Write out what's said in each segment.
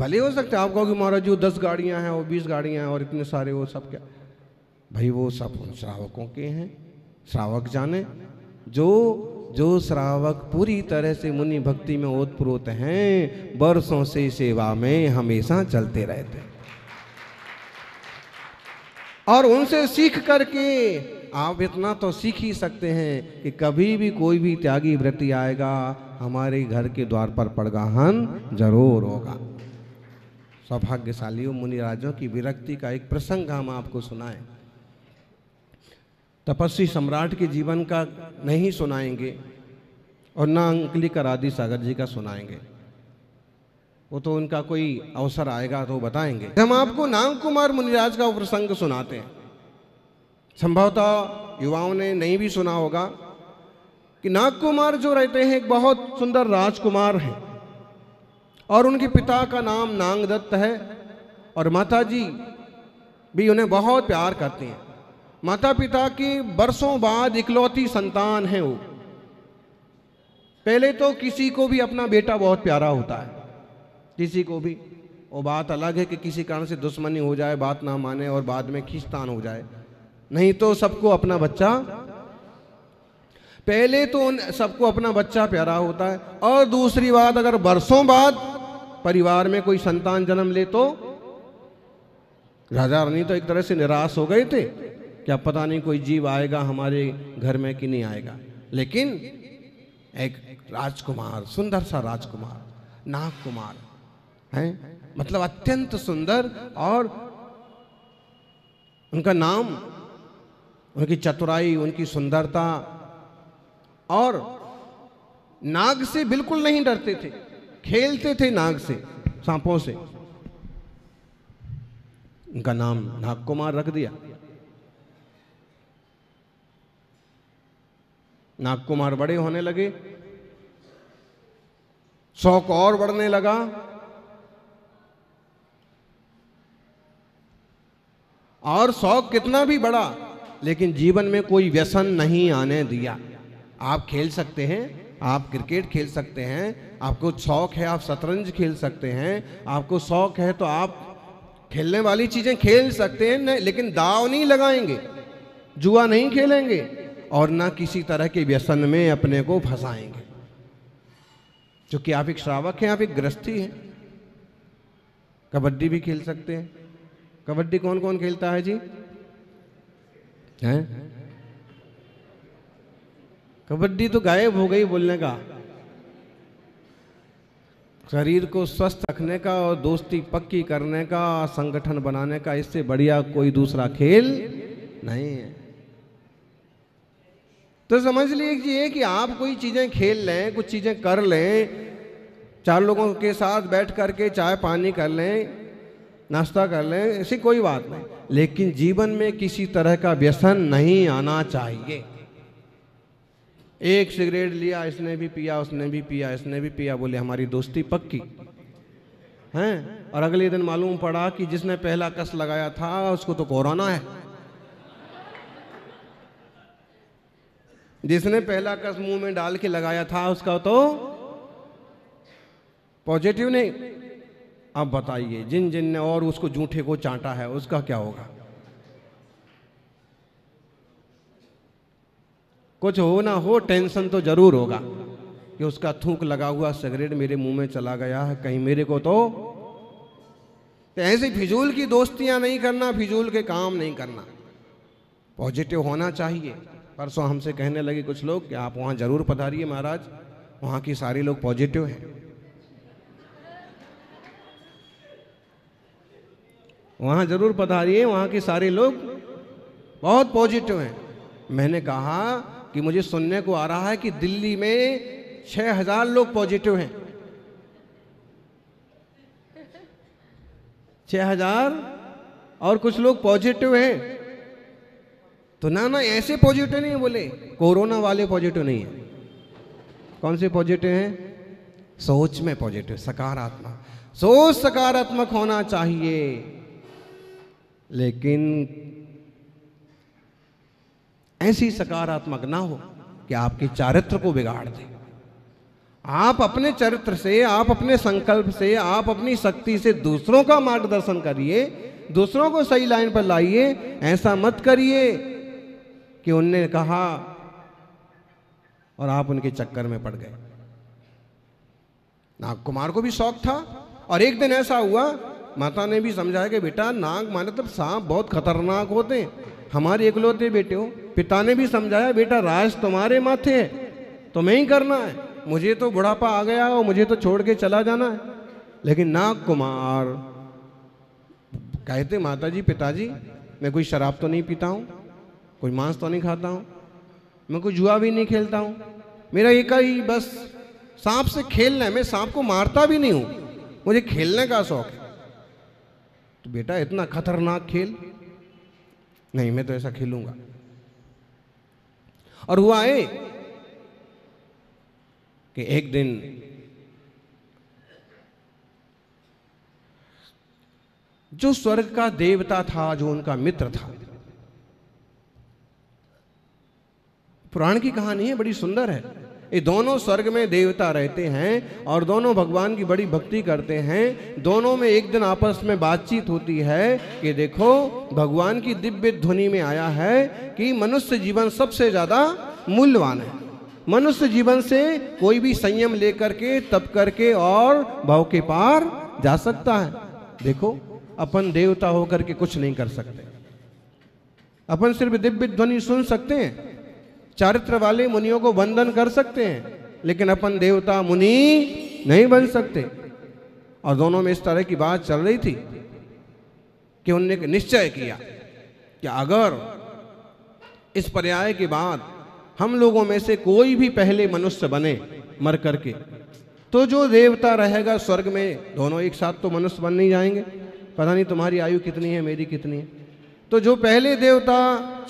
भले हो सकता है आप कि महाराज जी दस गाड़ियां हैं वो बीस गाड़ियां हैं और इतने सारे वो सब क्या भाई वो सब उन श्रावकों के हैं श्रावक जाने जो जो श्रावक पूरी तरह से मुनि भक्ति में ओतप्रोत हैं बरसों से सेवा में हमेशा चलते रहते हैं और उनसे सीख करके आप इतना तो सीख ही सकते हैं कि कभी भी कोई भी त्यागी व्रति आएगा हमारे घर के द्वार पर पड़गाहन जरूर होगा सौभाग्यशालियों मुनिराजों की विरक्ति का एक प्रसंग हम आपको सुनाएं तपस्वी सम्राट के जीवन का नहीं सुनाएंगे और ना अंकली आदि सागर जी का सुनाएंगे वो तो उनका कोई अवसर आएगा तो बताएंगे हम आपको नाम कुमार मुनिराज का प्रसंग सुनाते हैं संभवतः युवाओं ने नहीं भी सुना होगा कि नाग कुमार जो रहते हैं एक बहुत सुंदर राजकुमार हैं और उनके पिता का नाम नांगदत्त है और माता जी भी उन्हें बहुत प्यार करते हैं माता पिता की बरसों बाद इकलौती संतान है वो पहले तो किसी को भी अपना बेटा बहुत प्यारा होता है किसी को भी वो बात अलग है कि किसी कारण से दुश्मनी हो जाए बात ना माने और बाद में खींचतान हो जाए नहीं तो सबको अपना बच्चा पहले तो उन सबको अपना बच्चा प्यारा होता है और दूसरी बात अगर बरसों बाद परिवार में कोई संतान जन्म ले तो राजा रानी तो एक तरह से निराश हो गए थे क्या पता नहीं कोई जीव आएगा हमारे घर में कि नहीं आएगा लेकिन एक राजकुमार सुंदर सा राजकुमार नाग कुमार है मतलब अत्यंत सुंदर और उनका नाम उनकी चतुराई उनकी सुंदरता और नाग से बिल्कुल नहीं डरते थे खेलते थे नाग से सांपों से उनका नाम नाग कुमार रख दिया नाग कुमार बड़े होने लगे शौक और बढ़ने लगा और शौक कितना भी बड़ा लेकिन जीवन में कोई व्यसन नहीं आने दिया आप खेल सकते हैं आप क्रिकेट खेल सकते हैं आपको शौक है आप शतरंज खेल सकते हैं आपको शौक है तो आप खेलने वाली चीज़ें खेल सकते हैं नहीं लेकिन दाव नहीं लगाएंगे जुआ नहीं खेलेंगे और ना किसी तरह के व्यसन में अपने को फंसाएंगे क्योंकि आप एक श्रावक हैं आप एक ग्रस्थी हैं कबड्डी भी खेल सकते हैं कबड्डी कौन कौन खेलता है जी हैं कबड्डी तो गायब हो गई बोलने का शरीर को स्वस्थ रखने का और दोस्ती पक्की करने का संगठन बनाने का इससे बढ़िया कोई दूसरा खेल नहीं है तो समझ लीजिए कि आप कोई चीज़ें खेल लें कुछ चीज़ें कर लें चार लोगों के साथ बैठ करके चाय पानी कर लें नाश्ता कर लें ऐसी कोई बात नहीं लेकिन जीवन में किसी तरह का व्यसन नहीं आना चाहिए एक सिगरेट लिया इसने भी पिया उसने भी पिया इसने भी पिया बोले हमारी दोस्ती पक्की हैं और अगले दिन मालूम पड़ा कि जिसने पहला कस लगाया था उसको तो कोरोना है जिसने पहला कस मुंह में डाल के लगाया था उसका तो पॉजिटिव नहीं अब बताइए जिन जिन ने और उसको जूठे को चांटा है उसका क्या होगा कुछ हो ना हो टेंशन तो जरूर होगा कि उसका थूक लगा हुआ सिगरेट मेरे मुंह में चला गया है कहीं मेरे को तो, तो ऐसी फिजूल की दोस्तियां नहीं करना फिजूल के काम नहीं करना पॉजिटिव होना चाहिए परसों हमसे कहने लगे कुछ लोग कि आप वहां ज़रूर पधारिए महाराज वहां की सारे लोग पॉजिटिव हैं वहाँ ज़रूर पधारिए वहाँ के सारे लोग बहुत पॉजिटिव हैं मैंने कहा कि मुझे सुनने को आ रहा है कि दिल्ली में छः हज़ार लोग पॉजिटिव हैं छः हज़ार और कुछ लोग पॉजिटिव हैं तो ना ना ऐसे पॉजिटिव नहीं बोले कोरोना वाले पॉजिटिव नहीं है कौन से पॉजिटिव हैं सोच में पॉजिटिव सकारात्मक सोच सकारात्मक होना चाहिए लेकिन ऐसी सकारात्मक ना हो कि आपके चारित्र को बिगाड़ दे आप अपने चरित्र से आप अपने संकल्प से आप अपनी शक्ति से दूसरों का मार्गदर्शन करिए दूसरों को सही लाइन पर लाइए ऐसा मत करिए कि उनने कहा और आप उनके चक्कर में पड़ गए नाग कुमार को भी शौक था और एक दिन ऐसा हुआ माता ने भी समझाया कि बेटा नाग माने तब सांप बहुत खतरनाक होते हैं हमारे एकलौते बेटे हो पिता ने भी समझाया बेटा राज तुम्हारे माथे है तुम्हें ही करना है मुझे तो बुढ़ापा आ गया और मुझे तो छोड़ के चला जाना है लेकिन नाग कुमार कहते माता जी पिताजी मैं कोई शराब तो नहीं पीता हूँ कोई मांस तो नहीं खाता हूँ मैं कोई जुआ भी नहीं खेलता हूँ मेरा एक ही बस सांप से खेलना है मैं सांप को मारता भी नहीं हूँ मुझे खेलने का शौक है तो बेटा इतना खतरनाक खेल नहीं मैं तो ऐसा खेलूंगा और हुआ है कि एक दिन जो स्वर्ग का देवता था जो उनका मित्र था पुराण की कहानी है बड़ी सुंदर है ये दोनों स्वर्ग में देवता रहते हैं और दोनों भगवान की बड़ी भक्ति करते हैं दोनों में एक दिन आपस में बातचीत होती है कि देखो भगवान की दिव्य ध्वनि में आया है कि मनुष्य जीवन सबसे ज़्यादा मूल्यवान है मनुष्य जीवन से कोई भी संयम लेकर के तप करके और भाव के पार जा सकता है देखो अपन देवता होकर के कुछ नहीं कर सकते अपन सिर्फ दिव्य ध्वनि सुन सकते हैं चारित्र वाले मुनियों को वंदन कर सकते हैं लेकिन अपन देवता मुनि नहीं बन सकते और दोनों में इस तरह की बात चल रही थी कि उनने निश्चय किया कि अगर इस पर्याय के बाद हम लोगों में से कोई भी पहले मनुष्य बने मर करके तो जो देवता रहेगा स्वर्ग में दोनों एक साथ तो मनुष्य बन नहीं जाएंगे पता नहीं तुम्हारी आयु कितनी है मेरी कितनी है तो जो पहले देवता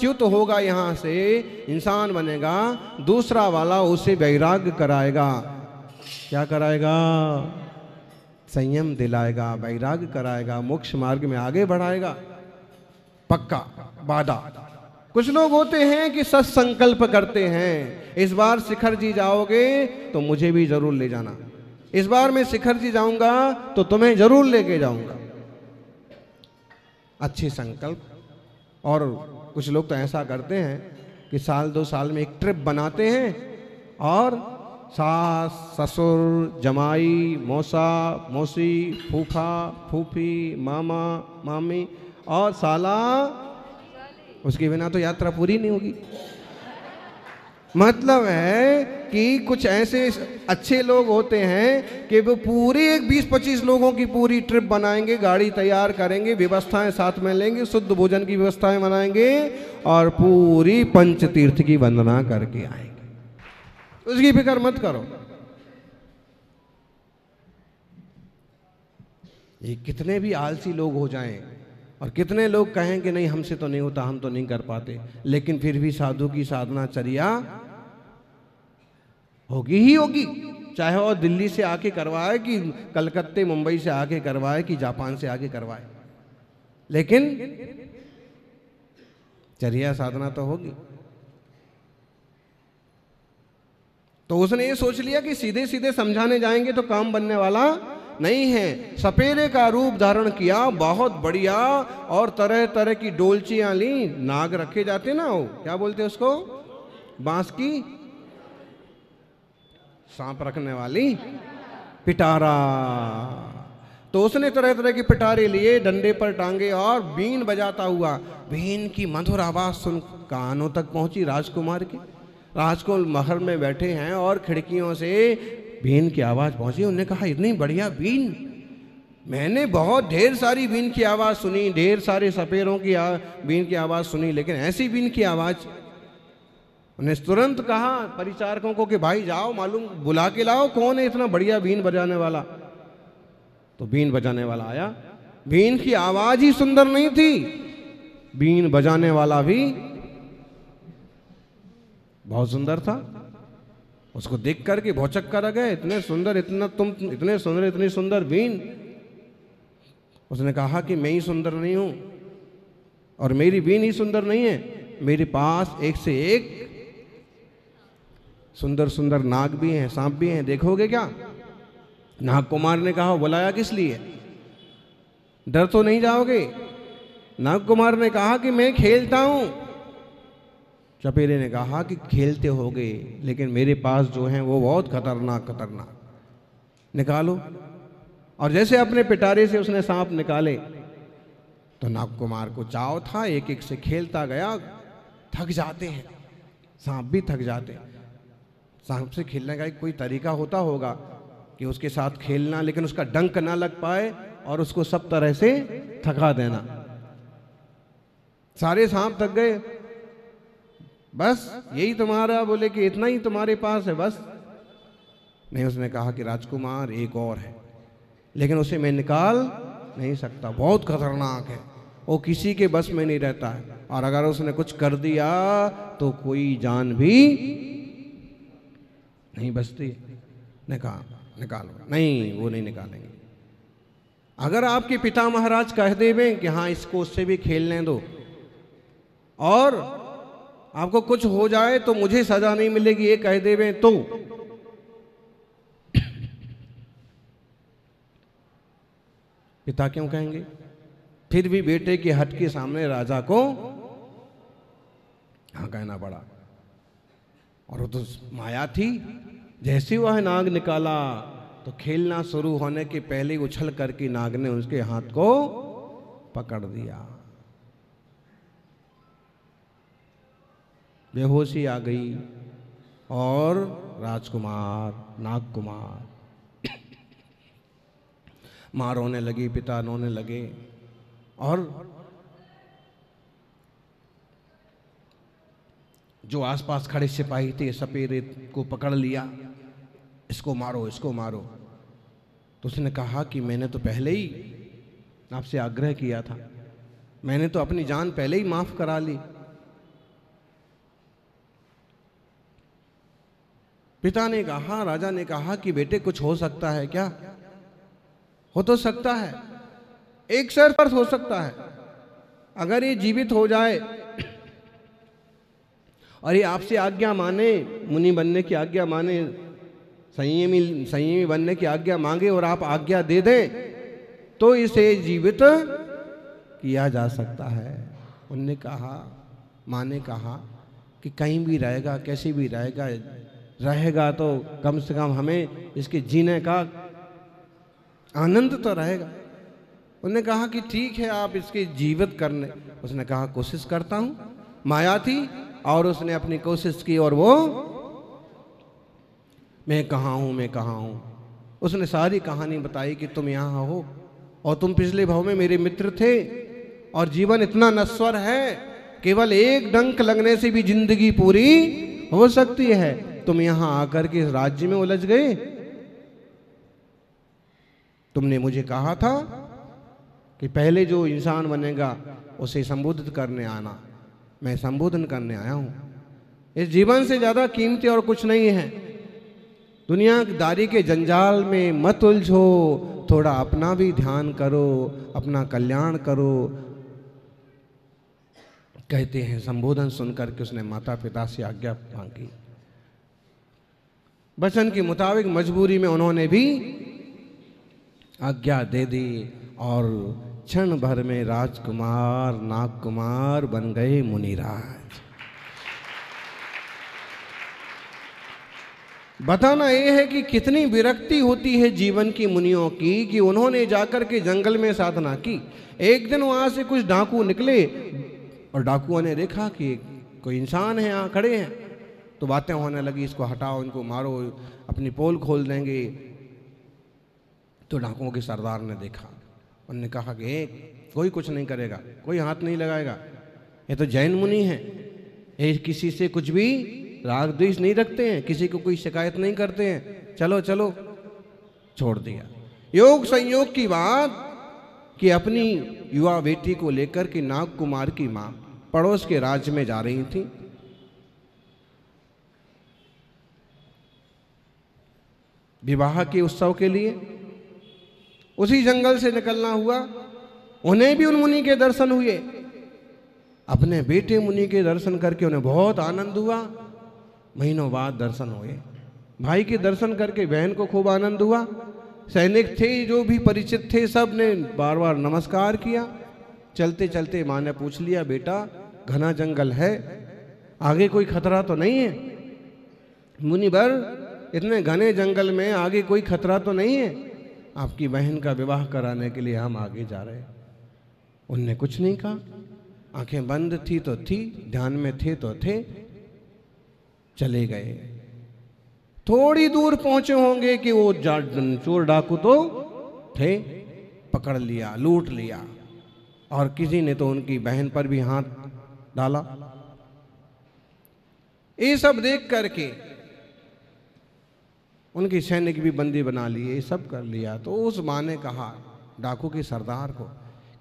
च्युत होगा यहाँ से इंसान बनेगा दूसरा वाला उसे वैराग्य कराएगा क्या कराएगा संयम दिलाएगा वैराग्य कराएगा मोक्ष मार्ग में आगे बढ़ाएगा पक्का बाधा कुछ लोग होते हैं कि सत्संकल्प करते हैं इस बार शिखर जी जाओगे तो मुझे भी जरूर ले जाना इस बार मैं शिखर जी जाऊंगा तो तुम्हें जरूर लेके जाऊंगा अच्छे संकल्प और कुछ लोग तो ऐसा करते हैं कि साल दो साल में एक ट्रिप बनाते हैं और सास ससुर जमाई मौसा मौसी फूफा फूफी मामा मामी और साला उसके बिना तो यात्रा पूरी नहीं होगी मतलब है कि कुछ ऐसे अच्छे लोग होते हैं कि वो पूरे एक बीस पच्चीस लोगों की पूरी ट्रिप बनाएंगे गाड़ी तैयार करेंगे व्यवस्थाएं साथ में लेंगे शुद्ध भोजन की व्यवस्थाएं बनाएंगे और पूरी पंच तीर्थ की वंदना करके आएंगे उसकी फिक्र मत करो ये कितने भी आलसी लोग हो जाएं और कितने लोग कहें कि नहीं हमसे तो नहीं होता हम तो नहीं कर पाते लेकिन फिर भी साधु की साधना चर्या होगी ही होगी चाहे वो दिल्ली से आके करवाए कि कलकत्ते मुंबई से आके करवाए कि जापान से आके करवाए लेकिन चर्या साधना तो होगी तो उसने ये सोच लिया कि सीधे सीधे समझाने जाएंगे तो काम बनने वाला नहीं है सपेरे का रूप धारण किया बहुत बढ़िया और तरह तरह की डोलचियां ली नाग रखे जाते ना वो क्या बोलते उसको बांस की सांप रखने वाली पिटारा तो उसने तरह तरह की पिटारे लिए डंडे पर टांगे और बीन बजाता हुआ बीन की मधुर आवाज़ सुन कानों तक पहुंची राजकुमार की राजकुमार महल में बैठे हैं और खिड़कियों से बीन की आवाज़ पहुंची उन्होंने कहा इतनी बढ़िया बीन मैंने बहुत ढेर सारी बीन की आवाज़ सुनी ढेर सारे सपेरों की बीन की आवाज़ सुनी लेकिन ऐसी बीन की आवाज़ उन्हें तुरंत कहा परिचारकों को कि भाई जाओ मालूम बुला के लाओ कौन है इतना बढ़िया बीन बजाने वाला तो बीन बजाने वाला आया बीन की आवाज़ ही सुंदर नहीं थी बीन बजाने वाला भी बहुत सुंदर था उसको देख करके भौचक कर गए इतने सुंदर इतना तुम इतने सुंदर इतनी सुंदर बीन उसने कहा कि मैं ही सुंदर नहीं हूं और मेरी बीन ही सुंदर नहीं है मेरे पास एक से एक सुंदर सुंदर नाग भी हैं सांप भी हैं देखोगे क्या नाग कुमार ने कहा बुलाया किस लिए डर तो नहीं जाओगे नाग कुमार ने कहा कि मैं खेलता हूं चपेरे ने कहा कि खेलते हो गए लेकिन मेरे पास जो हैं वो बहुत खतरनाक खतरनाक निकालो और जैसे अपने पिटारे से उसने सांप निकाले तो नाग कुमार को चाव था एक एक से खेलता गया थक जाते हैं सांप भी थक जाते हैं सांप से खेलने का कोई तरीका होता होगा कि उसके साथ खेलना लेकिन उसका डंक ना लग पाए और उसको सब तरह से थका देना सारे सांप थक गए बस यही तुम्हारा बोले कि इतना ही तुम्हारे पास है बस नहीं उसने कहा कि राजकुमार एक और है लेकिन उसे मैं निकाल नहीं सकता बहुत खतरनाक है वो किसी के बस में नहीं रहता है और अगर उसने कुछ कर दिया तो कोई जान भी नहीं बचती निकाल निकालो नहीं वो नहीं निकालेंगे अगर आपके पिता महाराज कह देवे कि हाँ इसको उससे भी खेलने दो और आपको कुछ हो जाए तो मुझे सजा नहीं मिलेगी ये कह देवे तो पिता क्यों कहेंगे फिर भी बेटे की हट के सामने राजा को हाँ कहना पड़ा और वो तो माया थी जैसे वह नाग निकाला तो खेलना शुरू होने के पहले उछल करके नाग ने उसके हाथ को पकड़ दिया बेहोशी आ गई और राजकुमार नागकुमार माँ रोने लगी पिता रोने लगे और जो आसपास खड़े सिपाही थे सपेरे को पकड़ लिया इसको मारो इसको मारो तो उसने कहा कि मैंने तो पहले ही आपसे आग्रह किया था मैंने तो अपनी जान पहले ही माफ़ करा ली पिता ने कहा राजा ने कहा कि बेटे कुछ हो सकता है क्या हो तो सकता है एक शर्त हो सकता है अगर ये जीवित हो जाए और ये आपसे आज्ञा माने मुनि बनने की आज्ञा माने संयमी संयमी बनने की आज्ञा मांगे और आप आज्ञा दे दें तो इसे जीवित किया जा सकता है उनने कहा माँ ने कहा कि कहीं भी रहेगा कैसे भी रहेगा रहेगा तो कम से कम हमें इसके जीने का आनंद तो रहेगा उन्होंने कहा कि ठीक है आप इसके जीवित करने उसने कहा कोशिश करता हूं माया थी और उसने अपनी कोशिश की और वो मैं कहा हूं मैं कहा हूं उसने सारी कहानी बताई कि तुम यहां हो और तुम पिछले भाव में मेरे मित्र थे और जीवन इतना नस्वर है केवल एक डंक लगने से भी जिंदगी पूरी हो सकती है तुम यहां आकर के इस राज्य में उलझ गए तुमने मुझे कहा था कि पहले जो इंसान बनेगा उसे संबोधित करने आना मैं संबोधन करने आया हूं इस जीवन से ज़्यादा कीमती और कुछ नहीं है दुनियादारी के जंजाल में मत उलझो थोड़ा अपना भी ध्यान करो अपना कल्याण करो कहते हैं संबोधन सुनकर के उसने माता पिता से आज्ञा मांगी वचन के मुताबिक मजबूरी में उन्होंने भी आज्ञा दे दी और क्षण भर में राजकुमार नागकुमार बन गए मुनिराज बताना यह है कि कितनी विरक्ति होती है जीवन की मुनियों की कि उन्होंने जाकर के जंगल में साधना की एक दिन वहां से कुछ डाकू निकले और डाकुओं ने देखा कि कोई इंसान है यहां खड़े हैं तो बातें होने लगी इसको हटाओ इनको मारो अपनी पोल खोल देंगे तो डाकुओं के सरदार ने देखा उनने कहा कि एक कोई कुछ नहीं करेगा कोई हाथ नहीं लगाएगा ये तो जैन मुनि है ये किसी से कुछ भी राग द्वेष नहीं रखते हैं किसी को कोई शिकायत नहीं करते हैं चलो चलो छोड़ दिया योग संयोग की बात कि अपनी युवा बेटी को लेकर के नाग कुमार की माँ पड़ोस के राज्य में जा रही थी विवाह के उत्सव के लिए उसी जंगल से निकलना हुआ उन्हें भी उन मुनि के दर्शन हुए अपने बेटे मुनि के दर्शन करके उन्हें बहुत आनंद हुआ महीनों बाद दर्शन हुए भाई के दर्शन करके बहन को खूब आनंद हुआ सैनिक थे जो भी परिचित थे सब ने बार बार नमस्कार किया चलते चलते माँ ने पूछ लिया बेटा घना जंगल है आगे कोई खतरा तो नहीं है मुनिवर इतने घने जंगल में आगे कोई खतरा तो नहीं है आपकी बहन का विवाह कराने के लिए हम आगे जा रहे हैं उनने कुछ नहीं कहा आंखें बंद थी तो थी ध्यान में थे तो थे चले गए थोड़ी दूर पहुंचे होंगे कि वो चोर डाकू तो थे पकड़ लिया लूट लिया और किसी ने तो उनकी बहन पर भी हाथ डाला ये सब देख करके उनके सैनिक भी बंदी बना लिए सब कर लिया तो उस माँ ने कहा डाकू के सरदार को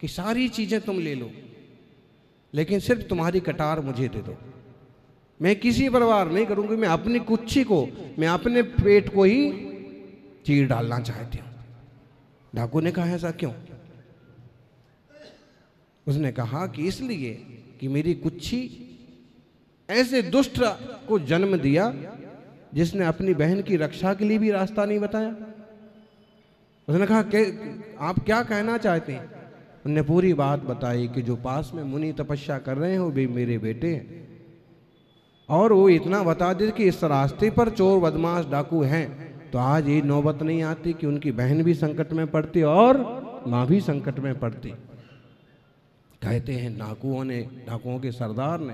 कि सारी चीज़ें तुम ले लो लेकिन सिर्फ तुम्हारी कटार मुझे दे दो मैं किसी पर वार नहीं करूंगी मैं अपनी कुच्छी को मैं अपने पेट को ही चीर डालना चाहती हूँ डाकू ने कहा ऐसा क्यों उसने कहा कि इसलिए कि मेरी कुच्छी ऐसे दुष्ट को जन्म दिया जिसने अपनी बहन की रक्षा के लिए भी रास्ता नहीं बताया उसने कहा कि आप क्या कहना चाहते हैं उनने पूरी बात बताई कि जो पास में मुनि तपस्या कर रहे हैं वो भी मेरे बेटे हैं और वो इतना बता दे कि इस रास्ते पर चोर बदमाश डाकू हैं तो आज ये नौबत नहीं आती कि उनकी बहन भी संकट में पड़ती और माँ भी संकट में पड़ती कहते हैं डाकुओं ने डाकुओं के सरदार ने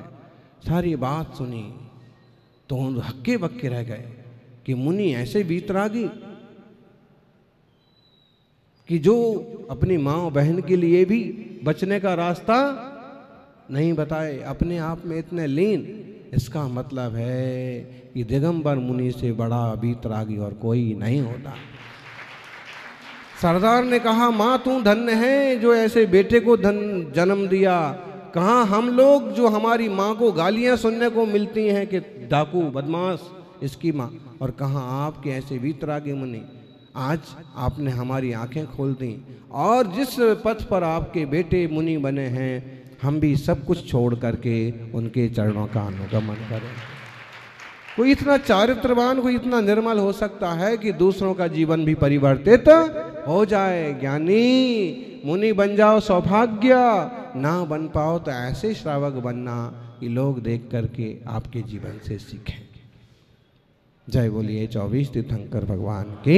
सारी बात सुनी तो हम हक्के बक्के रह गए कि मुनि ऐसे बीतरागी कि जो अपनी माँ बहन के लिए भी बचने का रास्ता नहीं बताए अपने आप में इतने लीन इसका मतलब है कि दिगंबर मुनि से बड़ा बीतरागी और कोई नहीं होता सरदार ने कहा माँ तू धन्य है जो ऐसे बेटे को धन जन्म दिया कहा हम लोग जो हमारी माँ को गालियां सुनने को मिलती हैं कि डाकू बदमाश इसकी माँ और कहा आपके ऐसे वीतरागी मुनि आज आपने हमारी आंखें खोल दी और जिस पथ पर आपके बेटे मुनि बने हैं हम भी सब कुछ छोड़ करके उनके चरणों का अनुगमन करें कोई इतना चारित्रवान कोई इतना निर्मल हो सकता है कि दूसरों का जीवन भी परिवर्तित हो जाए ज्ञानी मुनि बन जाओ सौभाग्य ना बन पाओ तो ऐसे श्रावक बनना कि लोग देख करके आपके जीवन से सीखें जय बोलिए चौबीस तीर्थंकर भगवान की